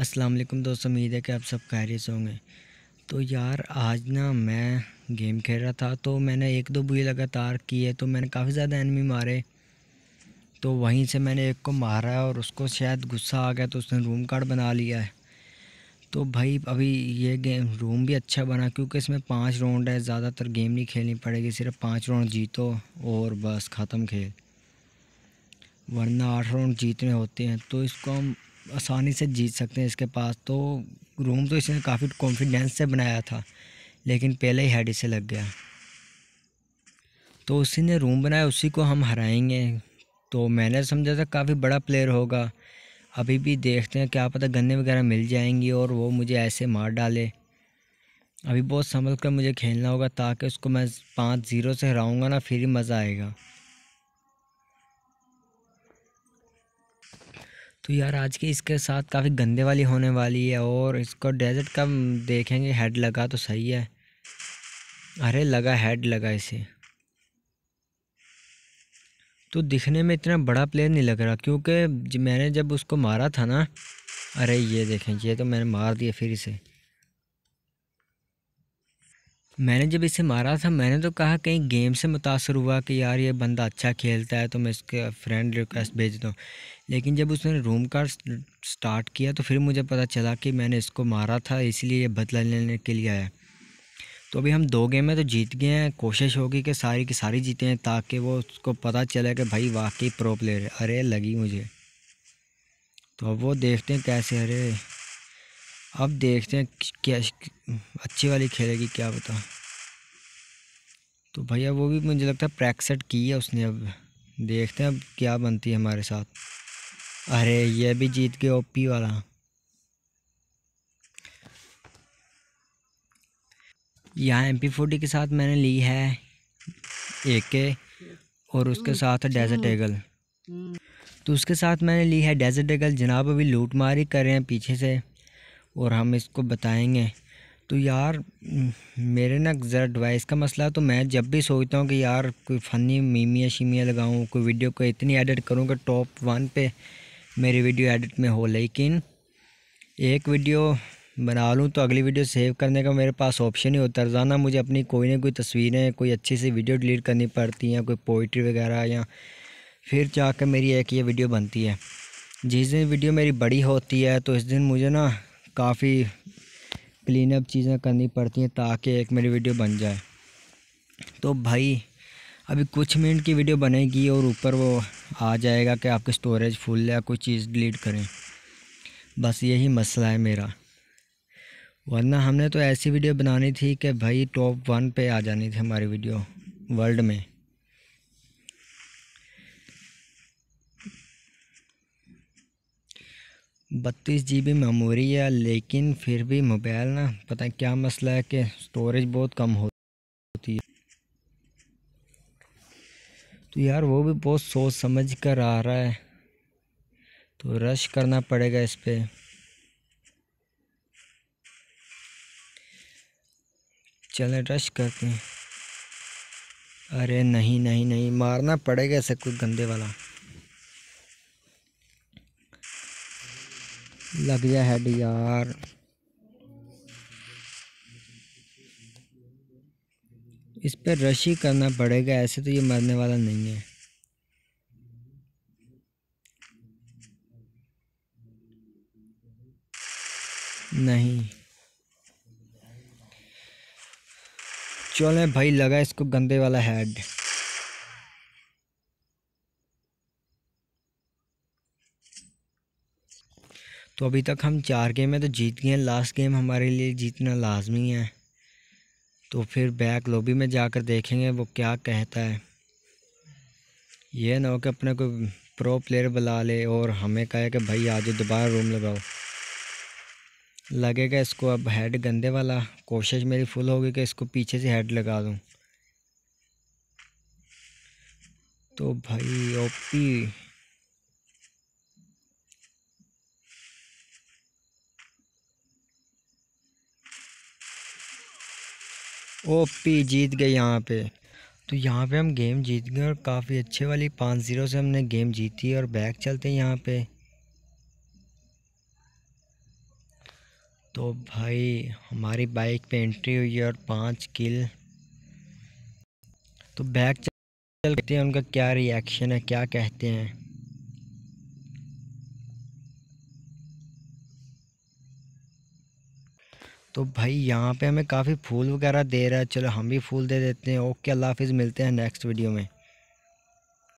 अस्सलाम वालेकुम दोस्तों उम्मीद है कि आप सब खैरियत होंगे तो यार आज ना मैं गेम खेल रहा था तो मैंने एक दो बुई लगातार किए तो मैंने काफ़ी ज़्यादा एनमी मारे तो वहीं से मैंने एक को मारा और उसको शायद गुस्सा आ गया तो उसने रूम कार्ड बना लिया है तो भाई अभी ये गेम रूम भी अच्छा बना क्योंकि इसमें पाँच राउंड है ज़्यादातर गेम नहीं खेलनी पड़ेगी सिर्फ पाँच राउंड जीतो और बस ख़त्म खेल वरना आठ राउंड जीतने होते हैं तो इसको हम आसानी से जीत सकते हैं इसके पास तो रूम तो इसने काफ़ी कॉन्फिडेंस से बनाया था लेकिन पहले ही हेड इसे लग गया तो उसी ने रूम बनाया उसी को हम हराएंगे तो मैंने समझा था काफ़ी बड़ा प्लेयर होगा अभी भी देखते हैं क्या पता गन्ने वगैरह मिल जाएंगी और वो मुझे ऐसे मार डाले अभी बहुत संभल कर मुझे खेलना होगा ताकि उसको मैं पाँच ज़ीरो से हराऊंगा ना फिर ही मज़ा आएगा तो यार आज की इसके साथ काफ़ी गंदे वाली होने वाली है और इसको डेजर्ट का देखेंगे हेड लगा तो सही है अरे लगा हेड लगा इसे तो दिखने में इतना बड़ा प्लेन नहीं लग रहा क्योंकि मैंने जब उसको मारा था ना अरे ये देखें ये तो मैंने मार दिया फिर इसे मैंने जब इसे मारा था मैंने तो कहा कहीं गेम से मुतासर हुआ कि यार ये बंदा अच्छा खेलता है तो मैं इसके फ्रेंड रिक्वेस्ट भेज दूँ लेकिन जब उसने रूम कार्ड स्टार्ट किया तो फिर मुझे पता चला कि मैंने इसको मारा था इसलिए ये बदला लेने के लिए आया तो अभी हम दो गेम में तो जीत गए हैं कोशिश होगी कि सारी की सारी जीते हैं ताकि वो उसको पता चले कि भाई वाकई प्रो प्लेयर है अरे लगी मुझे तो अब वो देखते हैं कैसे अरे अब देखते हैं क्या अच्छी वाली खेलेगी क्या बता तो भैया वो भी मुझे लगता है प्रैक्सेट की है उसने अब देखते हैं अब क्या बनती है हमारे साथ अरे ये भी जीत के ओपी वाला यहाँ एम पी फोर्टी के साथ मैंने ली है ए के और उसके साथ है डेजर्ट एगल तो उसके साथ मैंने ली है डेजर्ट एगल जनाब अभी लूट मारी कर रहे हैं पीछे से और हम इसको बताएंगे तो यार मेरे ना ज़रा डिवाइस का मसला तो मैं जब भी सोचता हूँ कि यार कोई फ़नी मीमिया शीमिया लगाऊँ कोई वीडियो को इतनी एडिट करूँ कि टॉप वन पे मेरी वीडियो एडिट में हो लेकिन एक वीडियो बना लूँ तो अगली वीडियो सेव करने का मेरे पास ऑप्शन ही होता है रोज़ाना मुझे अपनी कोई ना कोई तस्वीरें कोई अच्छी सी वीडियो डिलीट करनी पड़ती हैं कोई पोइट्री वगैरह या फिर जाकर मेरी एक ये वीडियो बनती है जिस दिन वीडियो मेरी बड़ी होती है तो इस दिन मुझे ना काफ़ी क्लीन अप चीज़ें करनी पड़ती हैं ताकि एक मेरी वीडियो बन जाए तो भाई अभी कुछ मिनट की वीडियो बनेगी और ऊपर वो आ जाएगा कि आपकी स्टोरेज फुल है कोई चीज़ डिलीट करें बस यही मसला है मेरा वरना हमने तो ऐसी वीडियो बनानी थी कि भाई टॉप वन पे आ जानी थी हमारी वीडियो वर्ल्ड में बत्तीस जी बी मेमोरी है लेकिन फिर भी मोबाइल ना पता है क्या मसला है कि स्टोरेज बहुत कम होती है तो यार वो भी बहुत सोच समझ कर आ रहा है तो रश करना पड़ेगा इस पर चलें रश करते हैं अरे नहीं नहीं नहीं मारना पड़ेगा ऐसे कोई गंदे वाला लग जा हेड यार इस पर रश ही करना पड़ेगा ऐसे तो ये मरने वाला नहीं है नहीं चलो भाई लगा इसको गंदे वाला हेड तो अभी तक हम चार गेम है तो जीत गए हैं लास्ट गेम हमारे लिए जीतना लाजमी है तो फिर बैक लॉबी में जाकर देखेंगे वो क्या कहता है ये ना हो कि अपने कोई प्रो प्लेयर बुला ले और हमें कहे कि भाई आज दोबारा रूम लगाओ लगेगा इसको अब हेड गंदे वाला कोशिश मेरी फुल होगी कि इसको पीछे से हेड लगा दूं तो भाई ओपी ओपी जीत गए यहाँ पे तो यहाँ पे हम गेम जीत गए और काफ़ी अच्छे वाली पाँच ज़ीरो से हमने गेम जीती और बैक चलते हैं यहाँ पे तो भाई हमारी बाइक पे एंट्री हुई है और पांच किल तो बैक चलते हैं उनका क्या रिएक्शन है क्या कहते हैं तो भाई यहाँ पे हमें काफ़ी फूल वगैरह दे रहा है चलो हम भी फूल दे देते हैं ओके अल्लाह हाफिज़ मिलते हैं नेक्स्ट वीडियो में